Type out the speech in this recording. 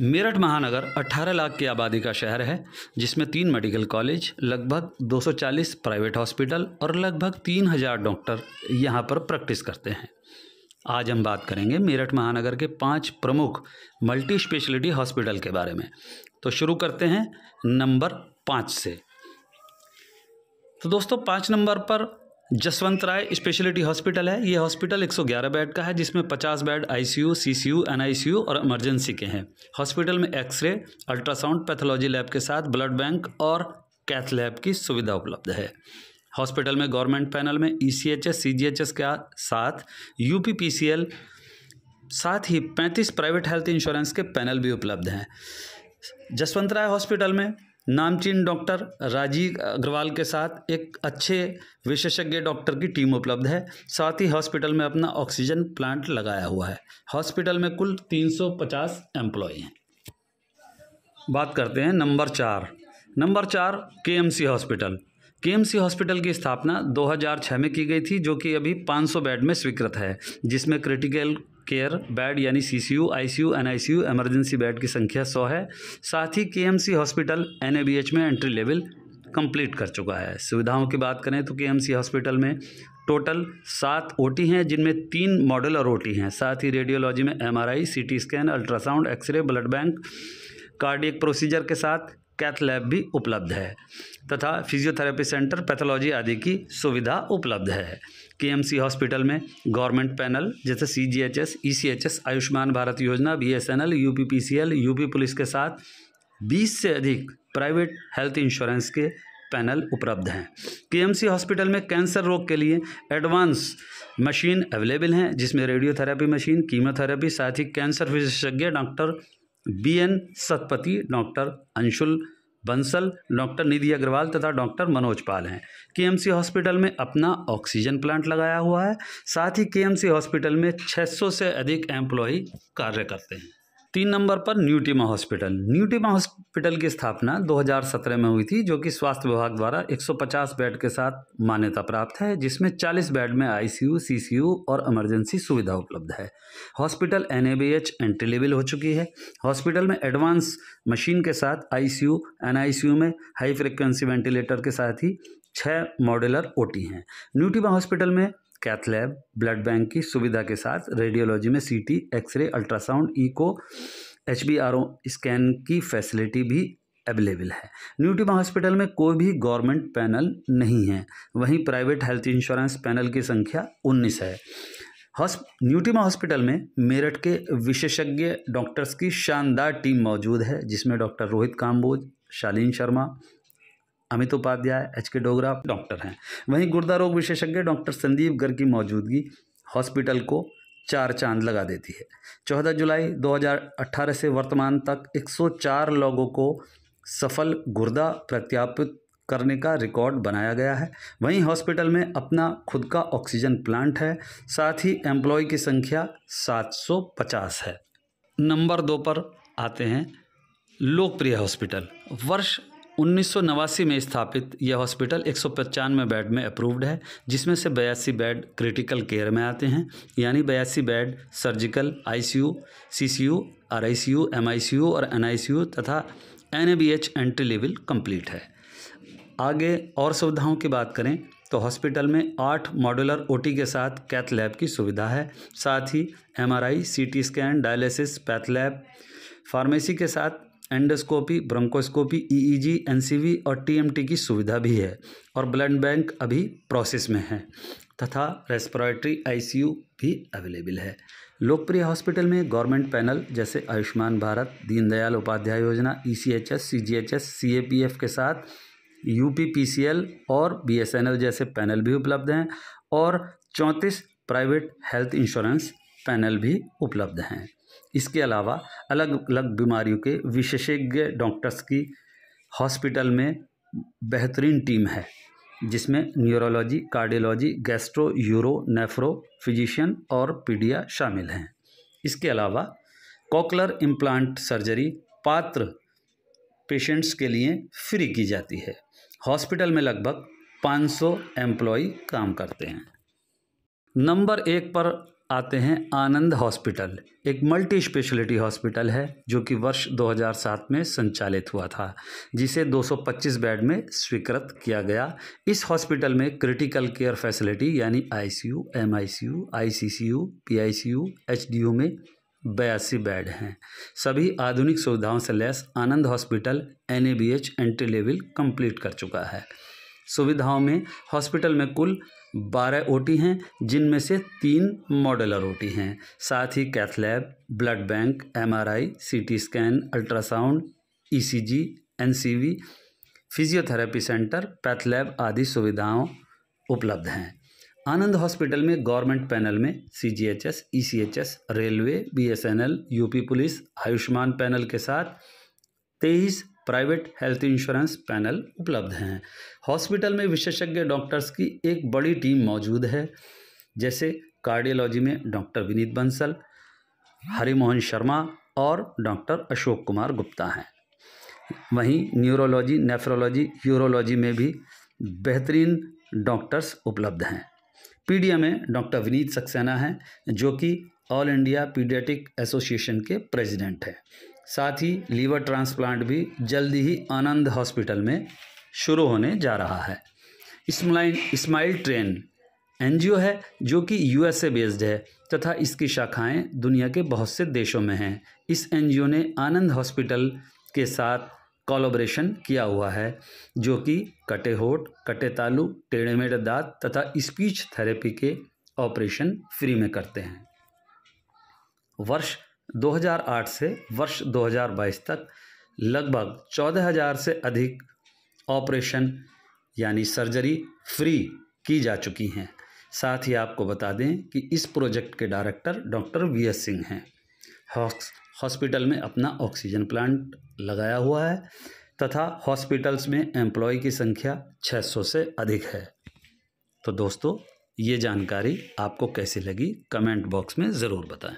मेरठ महानगर 18 लाख की आबादी का शहर है जिसमें तीन मेडिकल कॉलेज लगभग 240 प्राइवेट हॉस्पिटल और लगभग 3000 डॉक्टर यहाँ पर प्रैक्टिस करते हैं आज हम बात करेंगे मेरठ महानगर के पांच प्रमुख मल्टी स्पेशलिटी हॉस्पिटल के बारे में तो शुरू करते हैं नंबर पाँच से तो दोस्तों पाँच नंबर पर जसवंत राय स्पेशलिटी हॉस्पिटल है ये हॉस्पिटल 111 बेड का है जिसमें 50 बेड आईसीयू, सीसीयू, एनआईसीयू और इमरजेंसी के हैं हॉस्पिटल में एक्सरे अल्ट्रासाउंड पैथोलॉजी लैब के साथ ब्लड बैंक और कैथ लैब की सुविधा उपलब्ध है हॉस्पिटल में गवर्नमेंट पैनल में E C H S C G H S के साथ U P P C L साथ ही पैंतीस प्राइवेट हेल्थ इंश्योरेंस के पैनल भी उपलब्ध हैं जसवंत राय हॉस्पिटल में नामचीन डॉक्टर राजीव अग्रवाल के साथ एक अच्छे विशेषज्ञ डॉक्टर की टीम उपलब्ध है साथ ही हॉस्पिटल में अपना ऑक्सीजन प्लांट लगाया हुआ है हॉस्पिटल में कुल 350 एम्प्लॉय हैं बात करते हैं नंबर चार नंबर चार केएमसी हॉस्पिटल केएमसी हॉस्पिटल की स्थापना 2006 में की गई थी जो कि अभी 500 बेड में स्वीकृत है जिसमें क्रिटिकल केयर बेड यानी C C U I C U N I C U emergency bed की संख्या सौ है साथ ही के M C hospital N A B H में एंट्री लेवल कंप्लीट कर चुका है सुविधाओं की बात करें तो के एम सी हॉस्पिटल में टोटल सात ओ टी हैं जिनमें तीन मॉडल और ओ टी हैं साथ ही रेडियोलॉजी में M R I C T scan ultrasound x-ray blood bank cardiac procedure के साथ कैथ लैब भी उपलब्ध है तथा फिजियोथेरेपी सेंटर पैथोलॉजी आदि की सुविधा उपलब्ध है सी हॉस्पिटल में गवर्नमेंट पैनल जैसे C G H S E C H S Ayushman Bharat योजना B S N L U P P C L U P police के साथ बीस से अधिक प्राइवेट हेल्थ इंश्योरेंस के पैनल उपलब्ध हैं सी हॉस्पिटल में कैंसर रोग के लिए एडवांस मशीन अवेलेबल हैं जिसमें रेडियोथेरेपी मशीन कीमोथेरेपी साथ ही कैंसर विशेषज्ञ doctor B N Satpathy doctor Anshul Bansal doctor Nidhi Agarwal तथा डॉक्टर मनोज पाल हैं केएमसी हॉस्पिटल में अपना ऑक्सीजन प्लांट लगाया हुआ है साथ ही केएमसी हॉस्पिटल में 600 से अधिक एम्प्लॉई कार्य करते हैं तीन नंबर पर न्यूटिमा हॉस्पिटल न्यूटिमा हॉस्पिटल की स्थापना 2017 में हुई थी जो कि स्वास्थ्य विभाग द्वारा 150 बेड के साथ मान्यता प्राप्त है जिसमें 40 बेड में आईसीयू, सीसीयू और इमरजेंसी सुविधा उपलब्ध है हॉस्पिटल एन एंड टेलेबल हो चुकी है हॉस्पिटल में एडवांस मशीन के साथ आईसीयू, एनआईसीयू में हाई फ्रिक्वेंसी वेंटिलेटर के साथ ही छः मॉडलर ओ हैं न्यूटिमा हॉस्पिटल में कैथलैब ब्लड बैंक की सुविधा के साथ रेडियोलॉजी में CT x-ray ultrasound echo H scan की फैसिलिटी भी अवेलेबल है न्यूटिमा हॉस्पिटल में कोई भी गवर्नमेंट पैनल नहीं है वहीं प्राइवेट हेल्थ इंश्योरेंस पैनल की संख्या उन्नीस है हॉस्प न्यूटिमा हॉस्पिटल में मेरठ के विशेषज्ञ डॉक्टर्स की शानदार टीम मौजूद है जिसमें doctor Rohit Kamboj Shaleen Sharma Amit Upadhyay H K Dogra doctor हैं वहीं गुर्दा रोग विशेषज्ञ डॉक्टर संदीप गर की मौजूदगी हॉस्पिटल को चार चांद लगा देती है चौदह जुलाई 2018 से वर्तमान तक 104 लोगों को सफल गुर्दा प्रत्यापित करने का रिकॉर्ड बनाया गया है वहीं हॉस्पिटल में अपना खुद का ऑक्सीजन प्लांट है साथ ही एम्प्लॉय की संख्या 750 है नंबर दो पर आते हैं लोकप्रिय हॉस्पिटल वर्ष उन्नीस में स्थापित यह हॉस्पिटल एक सौ बेड में अप्रूव्ड है जिसमें से बयासी बेड क्रिटिकल केयर में आते हैं यानी बयासी bed surgical ICU CCU RICU MICU और एनआईसीयू तथा एनएबीएच एंट्री लेवल कंप्लीट है आगे और सुविधाओं की बात करें तो हॉस्पिटल में आठ मॉड्यूलर ओटी के साथ कैथ लैब की सुविधा है साथ ही MRI CT scan dialysis pathlab pharmacy के साथ endoscopy bronchoscopy EEG e NCV e और टीएमटी की सुविधा भी है और ब्लड बैंक अभी प्रोसेस में है तथा रेस्पिरेटरी आईसीयू भी अवेलेबल है लोकप्रिय हॉस्पिटल में गवर्नमेंट पैनल जैसे आयुष्मान भारत दीनदयाल उपाध्याय योजना E C H S C G H S C A P F के साथ U P P C L और बी एस एन एल जैसे पैनल भी उपलब्ध हैं और चौंतीस प्राइवेट हेल्थ इंश्योरेंस पैनल भी उपलब्ध हैं इसके अलावा अलग अलग बीमारियों के विशेषज्ञ डॉक्टर्स की हॉस्पिटल में बेहतरीन टीम है जिसमें neurology cardiology gastro uro nephro physician और पीडिया शामिल हैं इसके अलावा कॉकलर इम्प्लांट सर्जरी पात्र पेशेंट्स के लिए फ्री की जाती है हॉस्पिटल में लगभग 500 एम्प्लॉय काम करते हैं नंबर एक पर आते हैं आनंद हॉस्पिटल एक मल्टी स्पेशलिटी हॉस्पिटल है जो कि वर्ष 2007 में संचालित हुआ था जिसे 225 बेड में स्वीकृत किया गया इस हॉस्पिटल में क्रिटिकल केयर फैसिलिटी यानी ICU MICU ICCU PICU HDU में बयासी बेड हैं सभी आधुनिक सुविधाओं से लैस Anand hospital N A B H entry level complete कर चुका है सुविधाओं में हॉस्पिटल में कुल बारह ओ हैं जिनमें से तीन मॉडलर ओ हैं साथ ही cath lab blood bank MRI, CT scan ultrasound ECG, NCV, physiotherapy centre pathlab आदि सुविधाओं उपलब्ध हैं आनंद हॉस्पिटल में गवर्नमेंट पैनल में C G H S E C H S railway B S N L UP police Ayushman panel के साथ तेईस private health insurance panel उपलब्ध हैं हॉस्पिटल में विशेषज्ञ डॉक्टर्स की एक बड़ी टीम मौजूद है जैसे कार्डियोलॉजी में डॉक्टर विनीत बंसल हरिमोहन शर्मा और डॉक्टर अशोक कुमार गुप्ता हैं वहीं न्यूरोलॉजी नेफ्रोलॉजी यूरोलॉजी में भी बेहतरीन डॉक्टर्स उपलब्ध हैं पी में डॉक्टर विनीत सक्सेना हैं जो कि ऑल इंडिया पीडियाटिक एसोसिएशन के प्रेसिडेंट हैं साथ ही लीवर ट्रांसप्लांट भी जल्दी ही आनंद हॉस्पिटल में शुरू होने जा रहा है इस्माइल इस्माइल ट्रेन एनजीओ है जो कि यूएसए बेस्ड है तथा इसकी शाखाएं दुनिया के बहुत से देशों में हैं इस एनजीओ ने आनंद हॉस्पिटल के साथ कोलोब्रेशन किया हुआ है जो कि कटे होट कटे तालू टेढ़े मेढ़े दांत तथा स्पीच थेरेपी के ऑपरेशन फ्री में करते हैं वर्ष 2008 से वर्ष 2022 तक लगभग 14,000 से अधिक ऑपरेशन यानी सर्जरी फ्री की जा चुकी हैं साथ ही आपको बता दें कि इस प्रोजेक्ट के director doctor V S Singh हैं हॉस्पिटल में अपना ऑक्सीजन प्लांट लगाया हुआ है तथा हॉस्पिटल्स में एम्प्लॉय की संख्या 600 से अधिक है तो दोस्तों ये जानकारी आपको कैसी लगी कमेंट बॉक्स में ज़रूर बताएं